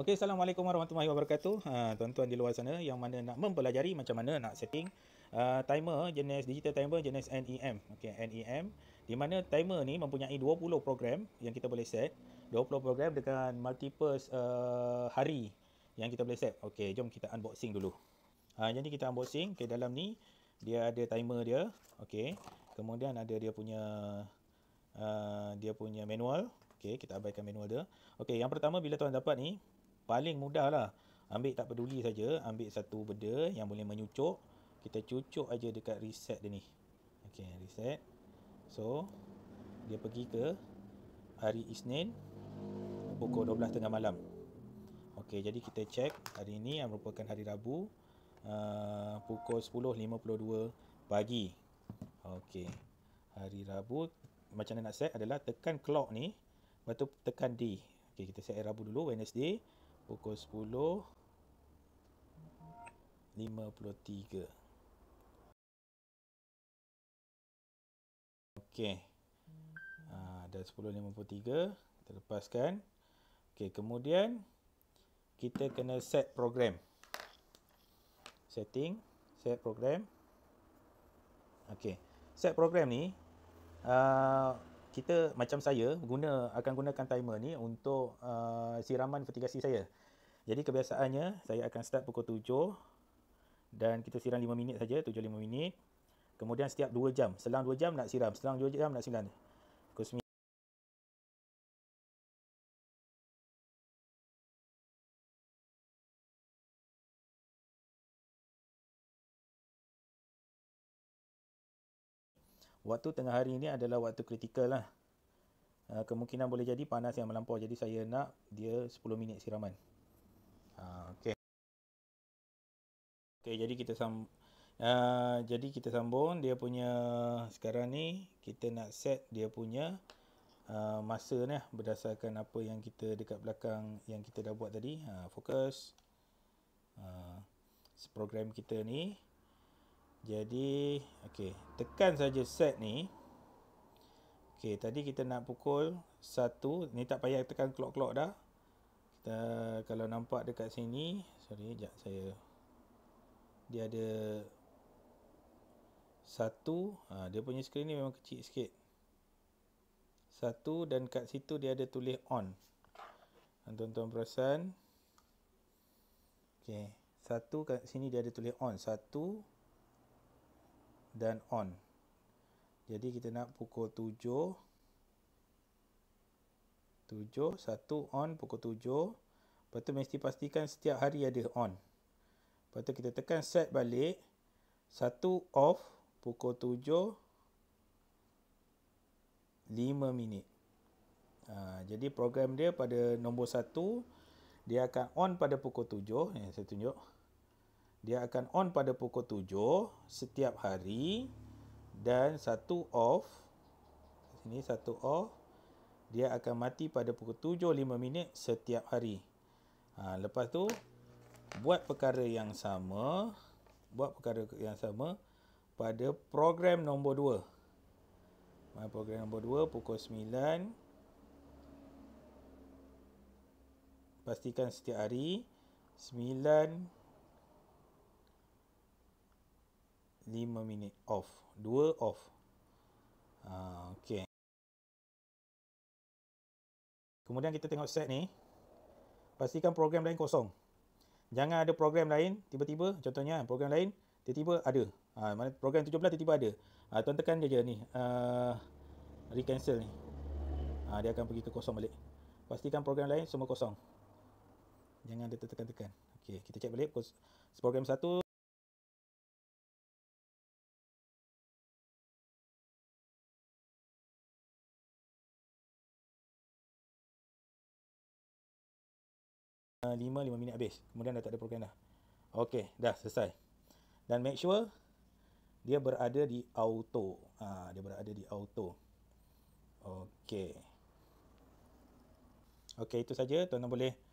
Okey, Assalamualaikum warahmatullahi wabarakatuh. Ha, tuan-tuan di luar sana yang mana nak mempelajari macam mana nak setting uh, timer jenis digital timer jenis NEM. Okey, NEM di mana timer ni mempunyai 20 program yang kita boleh set. 20 program dengan multiple uh, hari yang kita boleh set. Okey, jom kita unboxing dulu. Ha, jadi kita unboxing. Okey, dalam ni dia ada timer dia. Okey. Kemudian ada dia punya uh, dia punya manual. Okey, kita abaikan manual dia. Okey, yang pertama bila tuan dapat ni, paling mudah lah. Ambil tak peduli saja, ambil satu benda yang boleh menyucuk. Kita cucuk aja dekat reset dia ni. Okey, reset. So, dia pergi ke hari Isnin pukul 12 tengah malam. Okey, jadi kita check hari ini yang merupakan hari Rabu uh, pukul 10.52 pagi. Okey. Hari Rabu macam mana nak set adalah tekan clock ni, lepas tekan D. Okey, kita set hari Rabu dulu, Wednesday pukul 10 53 Okey. Ha, dah 10.53. Terlepaskan. Okey, kemudian kita kena set program. Setting. Set program. Okey. Set program ni, uh, kita macam saya guna akan gunakan timer ni untuk uh, siraman fertigasi saya. Jadi kebiasaannya saya akan start pukul 7 dan kita siram 5 minit saja, 7 5 minit. Kemudian setiap 2 jam, selang 2 jam nak siram, selang 2 jam nak siram. waktu tengah hari ini adalah waktu kritikal lah. Uh, kemungkinan boleh jadi panas yang melampau. Jadi saya nak dia 10 minit siraman. Uh, ah, okay. Okay, jadi kita sambung. Uh, ah, jadi kita sambung. Dia punya sekarang ni kita nak set dia punya uh, masa ni lah berdasarkan apa yang kita dekat belakang yang kita dah buat tadi. Uh, fokus. Uh, program kita ni. Jadi, okey, tekan saja set ni. Okey, tadi kita nak pukul 1, ni tak payah tekan clock-clock dah. Kita kalau nampak dekat sini, sorry, jap saya. Dia ada 1, ah ha, dia punya skrin ni memang kecil sikit. 1 dan kat situ dia ada tulis on. Ha, tuan-tuan perasan. Okey, 1 kat sini dia ada tulis on. 1 dan on. Jadi kita nak pukul 7. 7, 1 on pukul 7. Lepas tu mesti pastikan setiap hari ada on. Lepas tu kita tekan set balik. 1 off pukul 7. 5 minit. Ha, jadi program dia pada nombor 1. Dia akan on pada pukul 7. Eh, saya tunjuk dia akan on pada pukul 7 setiap hari dan satu off Ini satu off dia akan mati pada pukul 7.5 minit setiap hari ha, lepas tu buat perkara yang sama buat perkara yang sama pada program nombor 2 ha, program nombor 2 pukul 9 pastikan setiap hari 9 lima minit off dua off ha, ah, ok kemudian kita tengok set ni pastikan program lain kosong jangan ada program lain tiba-tiba contohnya program lain tiba-tiba ada ha, mana program 17 tiba-tiba ada ha, tuan tekan je je ni uh, recancel ni ha, dia akan pergi ke kosong balik pastikan program lain semua kosong jangan ada tekan-tekan ok kita cek balik program satu. 5 ah, 5 minit habis. Kemudian dah tak ada program dah. Okey, dah selesai. Dan make sure dia berada di auto. Ha, dia berada di auto. Okey. Okey, itu saja. Tuan-tuan boleh